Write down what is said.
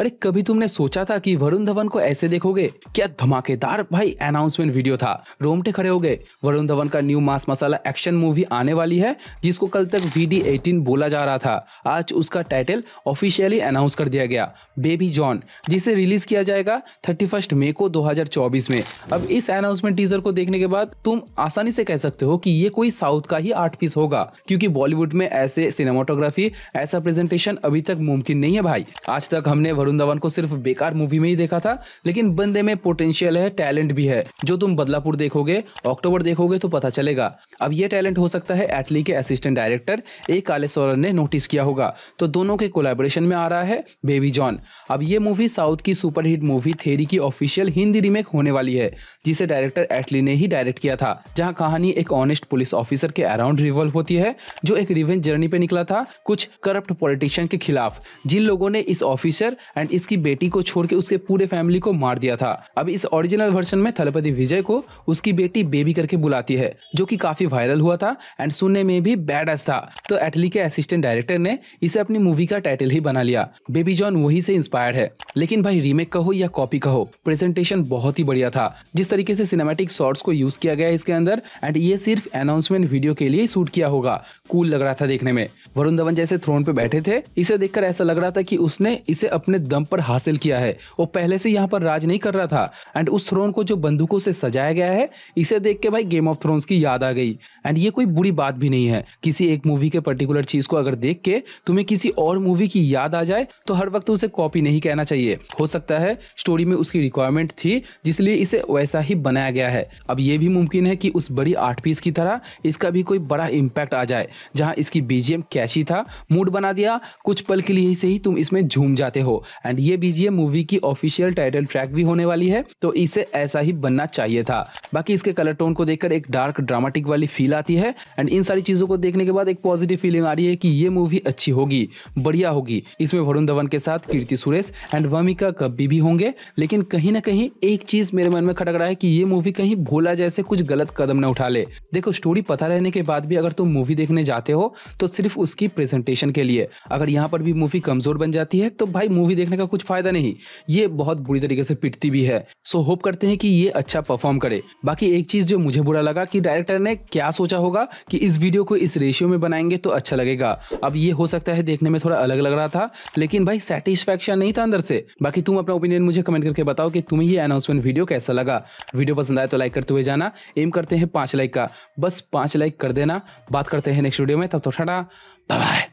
अरे कभी तुमने सोचा था कि वरुण धवन को ऐसे देखोगे क्या धमाकेदार भाई अनाउंसमेंट वीडियो था रोमटे खड़े हो गए वरुण धवन का new mass masala action movie आने वाली है जिसको कल तक वी एटीन बोला जा रहा था आज उसका टाइटल ऑफिशियली अनाउंस कर दिया गया बेबी जॉन जिसे रिलीज किया जाएगा थर्टी फर्स्ट मे को दो में अब इस अनाउंसमेंट टीजर को देखने के बाद तुम आसानी से कह सकते हो की ये कोई साउथ का ही आर्ट पीस होगा क्यूँकी बॉलीवुड में ऐसे सिनेमाटोग्राफी ऐसा प्रेजेंटेशन अभी तक मुमकिन नहीं है भाई आज तक हमने मैंने वरुण धवन को सिर्फ बेकार मूवी में ही देखा था लेकिन बंदे में पोटेंशियल है टैलेंट भी है जो तुम बदलापुर देखोगे अक्टूबर देखोगे तो पता चलेगा अब ये टैलेंट हो सकता है एटली के असिस्टेंट डायरेक्टर ए कालेश्वरन ने नोटिस किया होगा तो दोनों के कोलेबोरेशन में आ रहा है बेबी जॉन अब ये मूवी साउथ की सुपरहिट मूवी थेरी की ऑफिशियल हिंदी रीमेक होने वाली है जिसे डायरेक्टर एटली ने ही डायरेक्ट किया था जहाँ कहानी एक ऑनेस्ट पुलिस ऑफिसर के अराउंड रिवॉल्व होती है जो एक रिवेंज जर्नी पे निकला था कुछ करप्ट पॉलिटिशियन के खिलाफ जिन लोगों ने इस ऑफिसर एंड इसकी बेटी को छोड़ के उसके पूरे फैमिली को मार दिया था अब इस ओरिजिनल वर्जन में थलपति विजय को उसकी बेटी बेबी करके बुलाती है जो की काफी वायरल हुआ था एंड सुनने में भी बैड था तो एटली के असिस्टेंट डायरेक्टर ने इसे अपनी मूवी का टाइटल ही बना लिया बेबी जॉन वही से इंस्पायर्ड है लेकिन भाई रीमेक कहो या कॉपी कहो प्रेजेंटेशन बहुत ही बढ़िया था जिस तरीके से सिनेमेटिक शॉर्ट्स को यूज किया गया इसके अंदर एंड ये सिर्फ अनाउंसमेंट वीडियो के लिए शूट किया होगा कूल लग रहा था देखने में वरुण धवन जैसे थ्रोन पे बैठे थे इसे देखकर ऐसा लग रहा था कि उसने इसे अपने दम पर हासिल किया है वो पहले से यहाँ पर राज नहीं कर रहा था एंड उस थ्रोन को जो बंदूकों से सजाया गया है इसे देख के भाई गेम ऑफ थ्रोन्स की याद आ गई एंड ये कोई बुरी बात भी नहीं है किसी एक मूवी के पर्टिकुलर चीज को अगर देख के तुम्हें किसी और मूवी की याद आ जाए तो हर वक्त उसे कॉपी नहीं कहना चाहिए हो सकता है स्टोरी में उसकी रिक्वायरमेंट थी जिसलिए इसे वैसा ही बनाया गया है अब ये भी मुमकिन है कि उस बड़ी आर्ट पीस की तरह इसका भी कोई बड़ा इम्पैक्ट आ जाए जहाँ इसकी बीजेम कैची था मूड बना दिया कुछ पल के लिए से ही तुम इसमें झूम जाते हो हो एंड ये बीजिए मूवी की ऑफिशियल टाइटल ट्रैक भी होने वाली है तो इसे ऐसा ही बनना चाहिए था बाकी इसके कलर टोन को देखकर एक डार्क ड्रामेटिक वाली फील आती है एंड इन सारी चीजों को देखने के बाद एक पॉजिटिव फीलिंग आ रही है कि ये मूवी अच्छी होगी बढ़िया होगी इसमें वरुण धवन के साथ कीर्ति सुरेश एंड वमिका कब्बी भी होंगे लेकिन कहीं ना कहीं एक चीज मेरे मन में खटक रहा है कि ये मूवी कहीं भोला जैसे कुछ गलत कदम न उठा ले देखो स्टोरी पता रहने के बाद भी अगर तुम मूवी देखने जाते हो तो सिर्फ उसकी प्रेजेंटेशन के लिए अगर यहाँ पर भी मूवी कमजोर बन जाती है तो भाई मूवी देखने का कुछ फायदा नहीं ये बहुत बुरी तरीके से पिटती भी है सो होप करते हैं कि ये अच्छा परफॉर्म करे बाकी एक चीज जो मुझे बुरा लगा कि डायरेक्टर ने क्या सोचा होगा कि इस वीडियो को इस रेशियो में बनाएंगे तो अच्छा लगेगा अब ये हो सकता है देखने में थोड़ा अलग लग रहा था लेकिन भाई सेटिस्फेक्शन नहीं था अंदर से बाकी तुम अपना ओपिनियन मुझे कमेंट करके बताओ कि तुम्हें ये अनाउंसमेंट वीडियो कैसा लगा वीडियो पसंद आए तो लाइक करते हुए जाना एम करते हैं पांच लाइक का बस पांच लाइक कर देना बात करते हैं नेक्स्ट वीडियो में तब तो ठंडा बाय